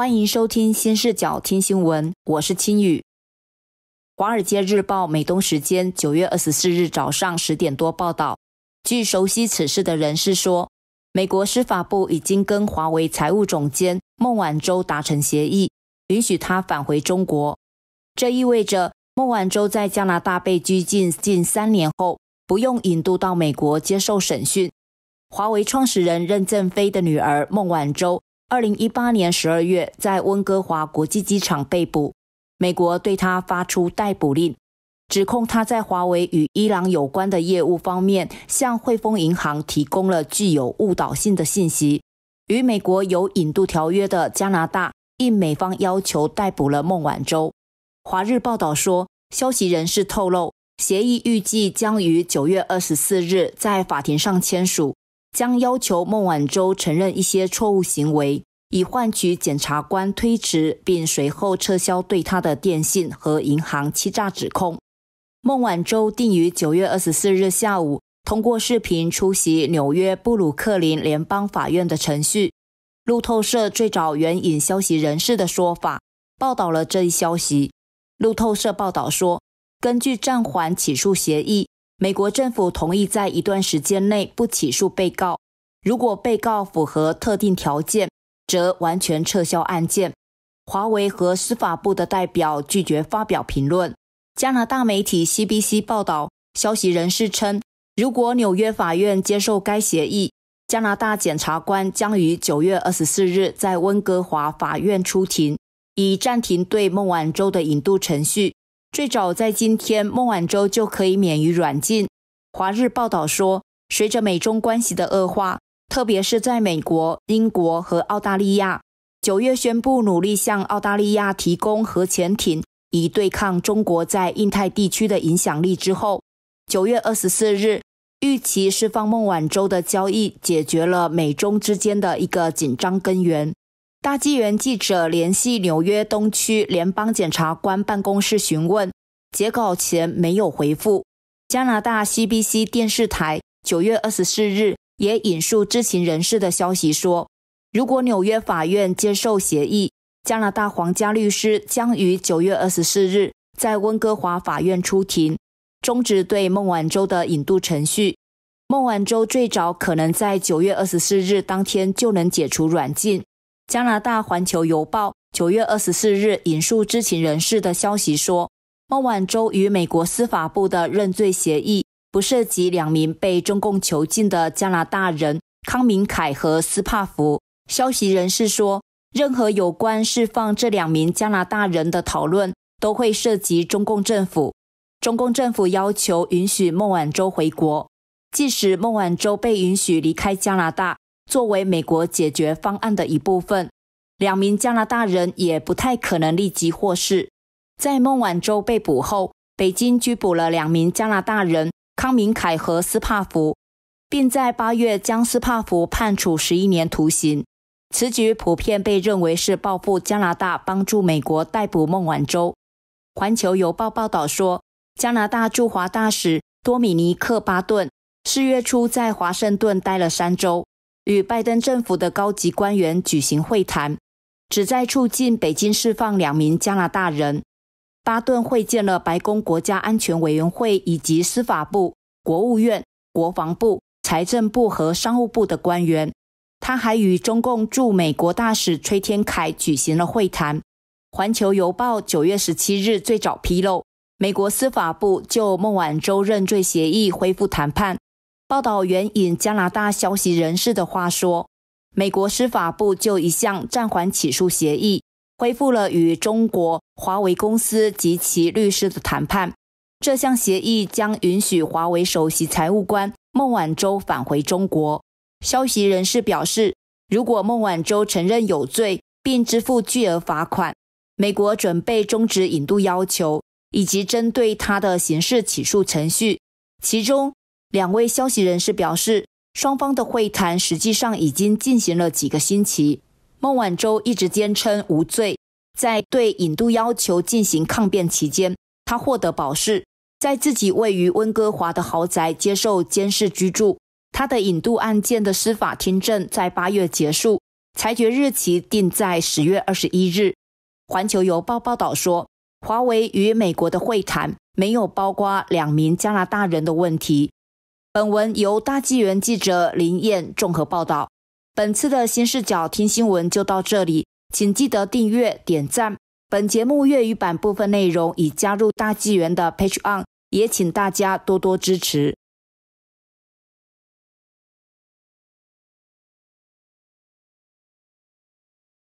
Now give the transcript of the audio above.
欢迎收听新视角听新闻，我是青宇。《华尔街日报》美东时间九月二十四日早上十点多报道，据熟悉此事的人士说，美国司法部已经跟华为财务总监孟晚舟达成协议，允许他返回中国。这意味着孟晚舟在加拿大被拘禁近三年后，不用引渡到美国接受审讯。华为创始人任正非的女儿孟晚舟。二零一八年十二月，在温哥华国际机场被捕，美国对他发出逮捕令，指控他在华为与伊朗有关的业务方面向汇丰银行提供了具有误导性的信息。与美国有引渡条约的加拿大，应美方要求逮捕了孟晚舟。华日报道说，消息人士透露，协议预计将于九月二十四日在法庭上签署。将要求孟晚舟承认一些错误行为，以换取检察官推迟并随后撤销对他的电信和银行欺诈指控。孟晚舟定于九月二十四日下午通过视频出席纽约布鲁克林联邦法院的程序。路透社最早援引消息人士的说法报道了这一消息。路透社报道说，根据暂缓起诉协议。美国政府同意在一段时间内不起诉被告，如果被告符合特定条件，则完全撤销案件。华为和司法部的代表拒绝发表评论。加拿大媒体 CBC 报道，消息人士称，如果纽约法院接受该协议，加拿大检察官将于九月二十四日在温哥华法院出庭，以暂停对孟晚舟的引渡程序。最早在今天，孟晚舟就可以免于软禁。华日报道说，随着美中关系的恶化，特别是在美国、英国和澳大利亚，九月宣布努力向澳大利亚提供核潜艇以对抗中国在印太地区的影响力之后，九月二十四日预期释放孟晚舟的交易解决了美中之间的一个紧张根源。大纪元记者联系纽约东区联邦检察官办公室询问，截稿前没有回复。加拿大 CBC 电视台九月二十四日也引述知情人士的消息说，如果纽约法院接受协议，加拿大皇家律师将于九月二十四日在温哥华法院出庭，终止对孟晚舟的引渡程序。孟晚舟最早可能在九月二十四日当天就能解除软禁。加拿大《环球邮报》九月二十四日引述知情人士的消息说，孟晚舟与美国司法部的认罪协议不涉及两名被中共囚禁的加拿大人康明凯和斯帕弗。消息人士说，任何有关释放这两名加拿大人的讨论都会涉及中共政府。中共政府要求允许孟晚舟回国，即使孟晚舟被允许离开加拿大。作为美国解决方案的一部分，两名加拿大人也不太可能立即获释。在孟晚舟被捕后，北京拘捕了两名加拿大人康明凯和斯帕弗，并在八月将斯帕弗判处十一年徒刑。此举普遍被认为是报复加拿大帮助美国逮捕孟晚舟。环球邮报报道说，加拿大驻华大使多米尼克·巴顿四月初在华盛顿待了三周。与拜登政府的高级官员举行会谈，旨在促进北京释放两名加拿大人。巴顿会见了白宫国家安全委员会以及司法部、国务院、国防部、财政部和商务部的官员。他还与中共驻美国大使崔天凯举行了会谈。《环球邮报》九月十七日最早披露，美国司法部就孟晚舟认罪协议恢复谈判。报道援引加拿大消息人士的话说，美国司法部就一项暂缓起诉协议恢复了与中国华为公司及其律师的谈判。这项协议将允许华为首席财务官孟晚舟返回中国。消息人士表示，如果孟晚舟承认有罪并支付巨额罚款，美国准备终止引渡要求以及针对他的刑事起诉程序，其中。两位消息人士表示，双方的会谈实际上已经进行了几个星期。孟晚舟一直坚称无罪，在对引渡要求进行抗辩期间，他获得保释，在自己位于温哥华的豪宅接受监视居住。他的引渡案件的司法听证在八月结束，裁决日期定在十月二十一日。环球邮报报道说，华为与美国的会谈没有包括两名加拿大人的问题。本文由大纪元记者林燕综合报道。本次的新视角听新闻就到这里，请记得订阅、点赞。本节目粤语版部分内容已加入大纪元的 Patreon，也请大家多多支持。